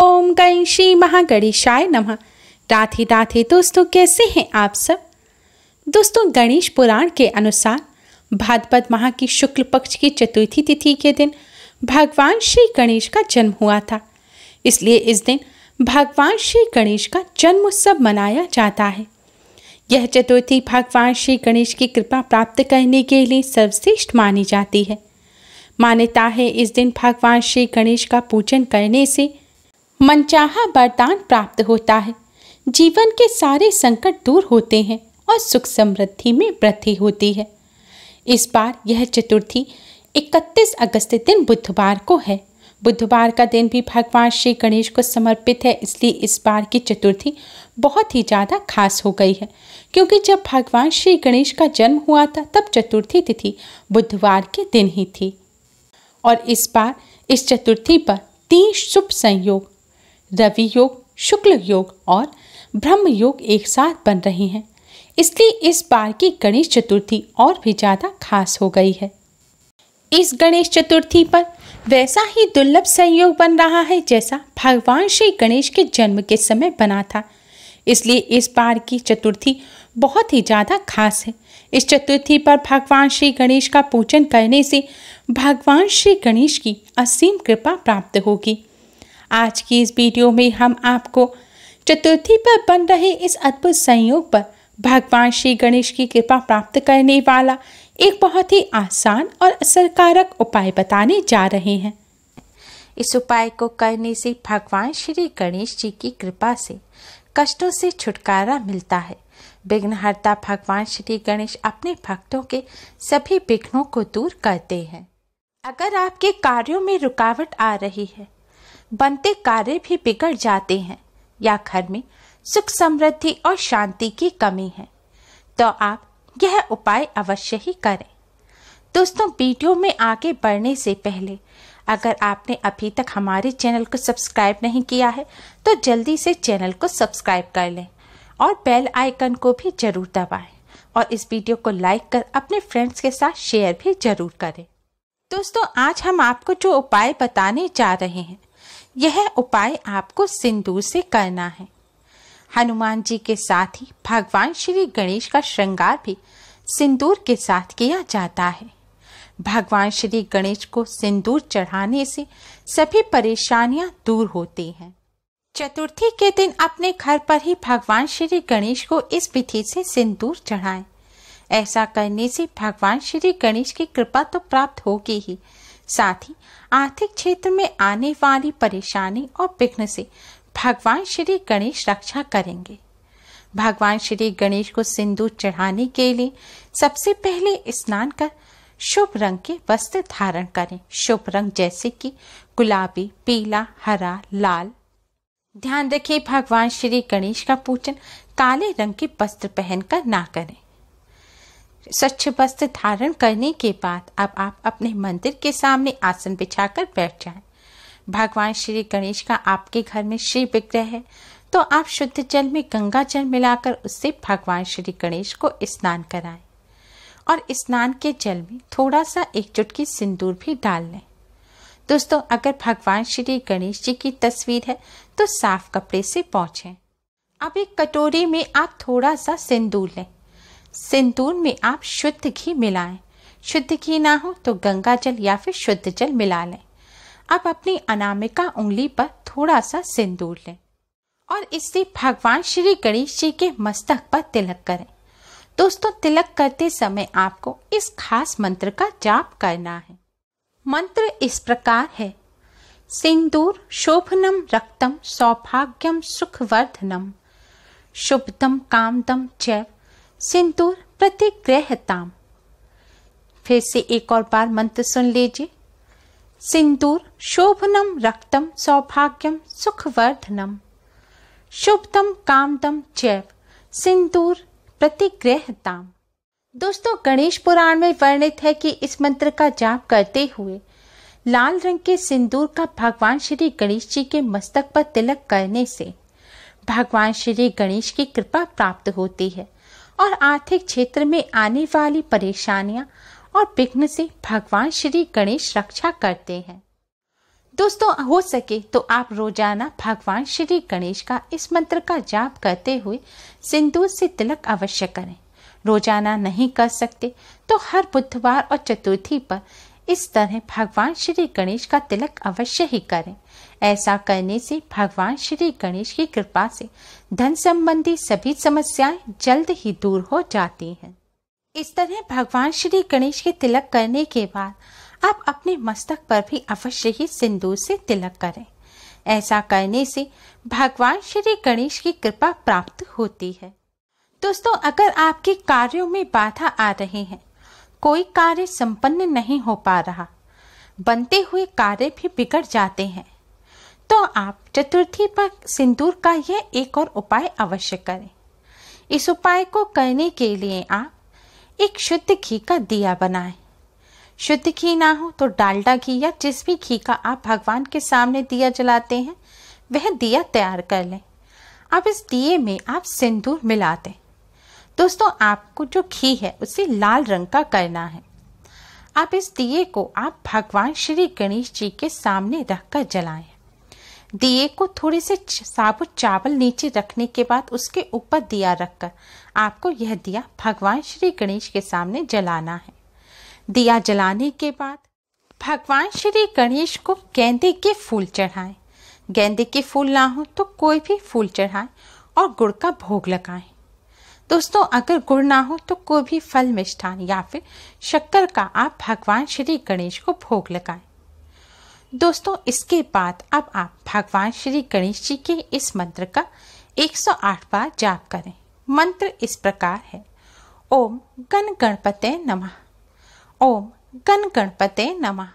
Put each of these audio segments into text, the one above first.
ओम गण श्री महागणेशाय नमः राधे राधे दोस्तों कैसे हैं आप सब दोस्तों गणेश पुराण के अनुसार भाद्रपद माह की शुक्ल पक्ष की चतुर्थी तिथि के दिन भगवान श्री गणेश का जन्म हुआ था इसलिए इस दिन भगवान श्री गणेश का जन्म उत्सव मनाया जाता है यह चतुर्थी भगवान श्री गणेश की कृपा प्राप्त करने के लिए सर्वश्रेष्ठ मानी जाती है मान्यता है इस दिन भगवान श्री गणेश का पूजन करने से मनचाहा वरदान प्राप्त होता है जीवन के सारे संकट दूर होते हैं और सुख समृद्धि में वृद्धि होती है इस बार यह चतुर्थी 31 अगस्त दिन बुधवार को है बुधवार का दिन भी भगवान श्री गणेश को समर्पित है इसलिए इस बार की चतुर्थी बहुत ही ज़्यादा खास हो गई है क्योंकि जब भगवान श्री गणेश का जन्म हुआ था तब चतुर्थी तिथि बुधवार के दिन ही थी और इस बार इस चतुर्थी पर तीन शुभ संयोग रवि योग शुक्ल योग और ब्रह्म योग एक साथ बन रहे हैं इसलिए इस बार की गणेश चतुर्थी और भी ज़्यादा खास हो गई है इस गणेश चतुर्थी पर वैसा ही दुर्लभ संयोग बन रहा है जैसा भगवान श्री गणेश के जन्म के समय बना था इसलिए इस बार की चतुर्थी बहुत ही ज़्यादा खास है इस चतुर्थी पर भगवान श्री गणेश का पूजन करने से भगवान श्री गणेश की असीम कृपा प्राप्त होगी आज की इस वीडियो में हम आपको चतुर्थी पर बन रहे इस अद्भुत संयोग पर भगवान श्री गणेश की कृपा प्राप्त करने वाला एक बहुत ही आसान और असरकारक उपाय बताने जा रहे हैं इस उपाय को करने से भगवान श्री गणेश जी की कृपा से कष्टों से छुटकारा मिलता है विघ्नहर्ता भगवान श्री गणेश अपने भक्तों के सभी विघ्नों को दूर करते हैं अगर आपके कार्यों में रुकावट आ रही है बनते कार्य भी बिगड़ जाते हैं या घर में सुख समृद्धि और शांति की कमी है तो आप यह उपाय अवश्य ही करें दोस्तों वीडियो में आगे बढ़ने से पहले अगर आपने अभी तक हमारे चैनल को सब्सक्राइब नहीं किया है तो जल्दी से चैनल को सब्सक्राइब कर लें और बेल आइकन को भी जरूर दबाएं और इस वीडियो को लाइक कर अपने फ्रेंड्स के साथ शेयर भी जरूर करें दोस्तों आज हम आपको जो उपाय बताने जा रहे हैं यह उपाय आपको सिंदूर से करना है हनुमान जी के साथ ही भगवान श्री गणेश का श्रृंगार भी सिंदूर के साथ किया जाता है भगवान श्री गणेश को सिंदूर चढ़ाने से सभी परेशानियां दूर होती हैं चतुर्थी के दिन अपने घर पर ही भगवान श्री गणेश को इस विधि से सिंदूर चढ़ाएं। ऐसा करने से भगवान श्री गणेश की कृपा तो प्राप्त होगी ही साथ ही आर्थिक क्षेत्र में आने वाली परेशानी और विघ्न से भगवान श्री गणेश रक्षा करेंगे भगवान श्री गणेश को सिंदूर चढ़ाने के लिए सबसे पहले स्नान कर शुभ रंग के वस्त्र धारण करें शुभ रंग जैसे कि गुलाबी पीला हरा लाल ध्यान रखें भगवान श्री गणेश का पूजन काले रंग के वस्त्र पहनकर ना करें स्वच्छ वस्त्र धारण करने के बाद अब आप अपने मंदिर के सामने आसन बिछाकर बैठ जाएं। भगवान श्री गणेश का आपके घर में श्री विग्रह है तो आप शुद्ध जल में गंगा जल मिलाकर उससे भगवान श्री गणेश को स्नान कराएं और स्नान के जल में थोड़ा सा एक चुटकी सिंदूर भी डाल लें दोस्तों अगर भगवान श्री गणेश जी की तस्वीर है तो साफ कपड़े से पहुंचे अब एक कटोरी में आप थोड़ा सा सिंदूर लें सिंदूर में आप शुद्ध घी मिलाएं शुद्ध घी ना हो तो गंगा जल या फिर शुद्ध जल मिला लें अब अपनी अनामिका उंगली पर थोड़ा सा सिंदूर लें और इससे भगवान श्री गणेश जी के मस्तक पर तिलक करें दोस्तों तिलक करते समय आपको इस खास मंत्र का जाप करना है मंत्र इस प्रकार है सिंदूर शोभनम रक्तम सौभाग्यम सुखवर्धनम शुभदम कामदम चैव सिंदूर प्रतिग्रहताम फिर से एक और बार मंत्र सुन लीजिए सिंदूर शोभनम रक्तम सौभाग्यम सुखवर्धनम शुभतम कामदम चैव सिंदूर प्रतिग्रहताम दोस्तों गणेश पुराण में वर्णित है कि इस मंत्र का जाप करते हुए लाल रंग के सिंदूर का भगवान श्री गणेश जी के मस्तक पर तिलक करने से भगवान श्री गणेश की कृपा प्राप्त होती है और आर्थिक क्षेत्र में आने वाली परेशानियां और विघ्न से भगवान श्री गणेश रक्षा करते हैं दोस्तों हो सके तो आप रोजाना भगवान श्री गणेश का इस मंत्र का जाप करते हुए सिंदूर से तिलक अवश्य करें रोजाना नहीं कर सकते तो हर बुधवार और चतुर्थी पर इस तरह भगवान श्री गणेश का तिलक अवश्य ही करें ऐसा करने से भगवान श्री गणेश की कृपा से धन संबंधी सभी समस्याएं जल्द ही दूर हो जाती हैं। इस तरह भगवान श्री गणेश के तिलक करने के बाद आप अपने मस्तक पर भी अवश्य ही सिंदूर से तिलक करें ऐसा करने से भगवान श्री गणेश की कृपा प्राप्त होती है दोस्तों अगर आपके कार्यों में बाधा आ रहे हैं कोई कार्य संपन्न नहीं हो पा रहा बनते हुए कार्य भी बिगड़ जाते हैं तो आप चतुर्थी पर सिंदूर का यह एक और उपाय अवश्य करें इस उपाय को करने के लिए आप एक शुद्ध घी का दिया बनाएं शुद्ध घी ना हो तो डालडा घी या जिस भी घी का आप भगवान के सामने दिया जलाते हैं वह दिया तैयार कर लें अब इस दिए में आप सिंदूर मिला दें दोस्तों आपको जो घी है उसे लाल रंग का करना है आप इस दिए को आप भगवान श्री गणेश जी के सामने रखकर जलाएं। दिए को थोड़े से साबुत चावल नीचे रखने के बाद उसके ऊपर दिया रखकर आपको यह दिया भगवान श्री गणेश के सामने जलाना है दिया जलाने के बाद भगवान श्री गणेश को गेंदे के फूल चढ़ाएं। गेंदे के फूल ना हो तो कोई भी फूल चढ़ाएं और गुड़ का भोग लगाएं। दोस्तों अगर गुड़ ना हो तो कोई भी फल मिष्ठान या फिर शक्कर का आप भगवान श्री गणेश को भोग लगाएं दोस्तों इसके बाद अब आप भगवान श्री गणेश जी के इस मंत्र का 108 बार जाप करें मंत्र इस प्रकार है ओम गण गणपते नमः ओम गण गणपते नमः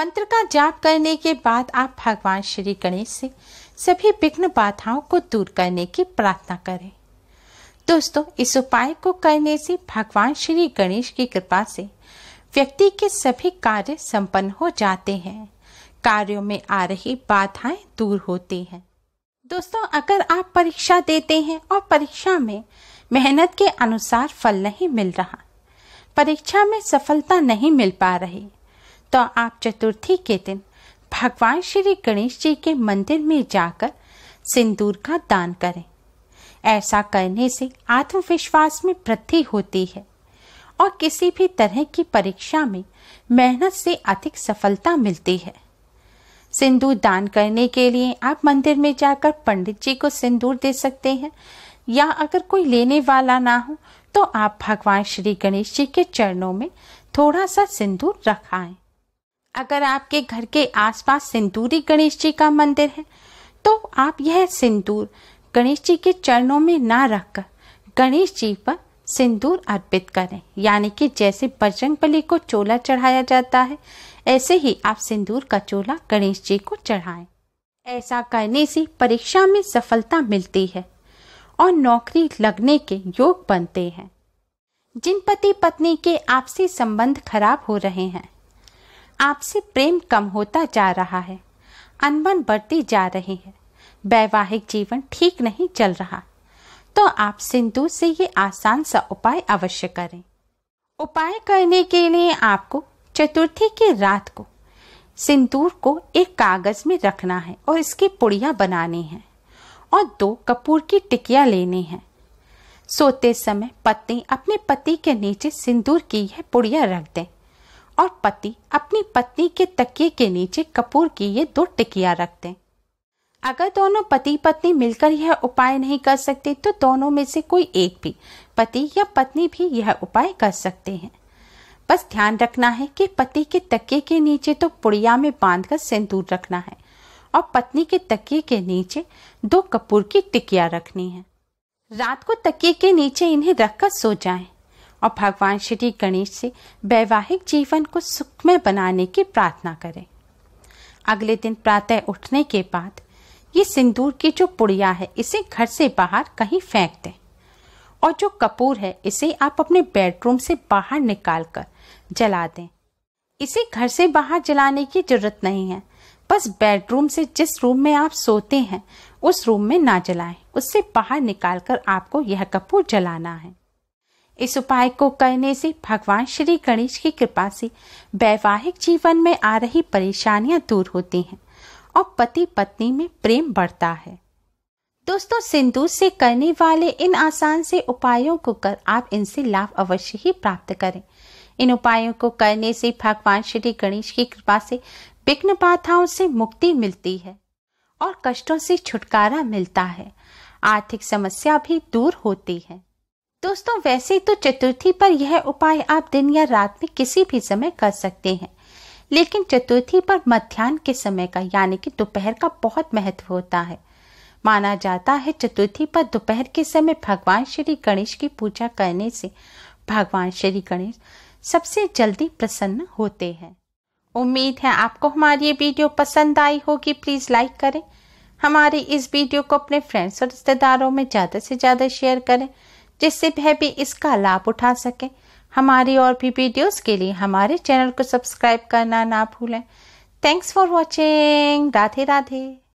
मंत्र का जाप करने के बाद आप भगवान श्री गणेश से सभी विघ्न बाधाओं को दूर करने की प्रार्थना करें दोस्तों इस उपाय को करने से भगवान श्री गणेश की कृपा से व्यक्ति के सभी कार्य संपन्न हो जाते हैं कार्यों में आ रही बाधाएं दूर होती हैं दोस्तों अगर आप परीक्षा देते हैं और परीक्षा में मेहनत के अनुसार फल नहीं मिल रहा परीक्षा में सफलता नहीं मिल पा रही तो आप चतुर्थी के दिन भगवान श्री गणेश जी के मंदिर में जाकर सिंदूर का दान करें ऐसा करने से आत्मविश्वास में वृद्धि होती है और किसी भी तरह की परीक्षा में मेहनत से अधिक सफलता मिलती है सिंदूर दान करने के लिए आप मंदिर में जाकर पंडित जी को सिंदूर दे सकते हैं या अगर कोई लेने वाला ना हो तो आप भगवान श्री गणेश जी के चरणों में थोड़ा सा सिंदूर रखाए अगर आपके घर के आसपास सिंदूरी गणेश जी का मंदिर है तो आप यह सिंदूर गणेश जी के चरणों में ना रखकर गणेश जी पर सिंदूर अर्पित करें यानी कि जैसे बजरंग बली को चोला चढ़ाया जाता है ऐसे ही आप सिंदूर का चोला गणेश जी को चढ़ाएं ऐसा करने से परीक्षा में सफलता मिलती है और नौकरी लगने के योग बनते हैं जिन पति पत्नी के आपसे संबंध खराब हो रहे हैं आपसे प्रेम कम होता जा रहा है अनबन बढ़ती जा रही है वैवाहिक जीवन ठीक नहीं चल रहा तो आप सिंदूर से ये आसान सा उपाय अवश्य करें उपाय करने के लिए आपको चतुर्थी की रात को सिंदूर को एक कागज में रखना है और इसकी पुड़िया बनानी है और दो कपूर की टिकिया लेनी है सोते समय पत्नी अपने पति के नीचे सिंदूर की यह पुड़िया रख दें और पति अपनी पत्नी के तकिए के नीचे कपूर की ये दो टिकिया रख दें अगर दोनों पति पत्नी मिलकर यह उपाय नहीं कर सकते तो दोनों में से कोई एक भी पति या पत्नी भी यह उपाय कर सकते हैं बस ध्यान रखना है कि पति के तके के नीचे तो पुड़िया में बांधकर सिंदूर रखना है और पत्नी के तके के नीचे दो कपूर की टिकिया रखनी है रात को तके के नीचे इन्हें रखकर सो जाएं और भगवान श्री गणेश से वैवाहिक जीवन को सुखमय बनाने की प्रार्थना करें अगले दिन प्रातः उठने के बाद ये सिंदूर की जो पुड़िया है इसे घर से बाहर कहीं फेंक दें और जो कपूर है इसे आप अपने बेडरूम से बाहर निकाल कर जला दें इसे घर से बाहर जलाने की जरूरत नहीं है बस बेडरूम से जिस रूम में आप सोते हैं उस रूम में ना जलाएं उससे बाहर निकाल कर आपको यह कपूर जलाना है इस उपाय को करने से भगवान श्री गणेश की कृपा से वैवाहिक जीवन में आ रही परेशानियां दूर होती हैं और पति पत्नी में प्रेम बढ़ता है दोस्तों सिंधु से करने वाले इन आसान से उपायों को कर आप इनसे लाभ अवश्य ही प्राप्त करें इन उपायों को करने से भगवान श्री गणेश की कृपा से विघ्न बाधाओं से मुक्ति मिलती है और कष्टों से छुटकारा मिलता है आर्थिक समस्या भी दूर होती है दोस्तों वैसे तो चतुर्थी पर यह उपाय आप दिन या रात में किसी भी समय कर सकते हैं लेकिन चतुर्थी पर मध्यान्ह के समय का यानी कि दोपहर का बहुत महत्व होता है माना जाता है चतुर्थी पर दोपहर के समय भगवान श्री गणेश की पूजा करने से भगवान श्री गणेश सबसे जल्दी प्रसन्न होते हैं उम्मीद है आपको हमारी ये वीडियो पसंद आई होगी प्लीज़ लाइक करें हमारे इस वीडियो को अपने फ्रेंड्स और रिश्तेदारों में ज़्यादा से ज़्यादा शेयर करें जिससे वह भी इसका लाभ उठा सकें हमारी और भी वीडियोस के लिए हमारे चैनल को सब्सक्राइब करना ना भूलें thanks for watching Radhe Radhe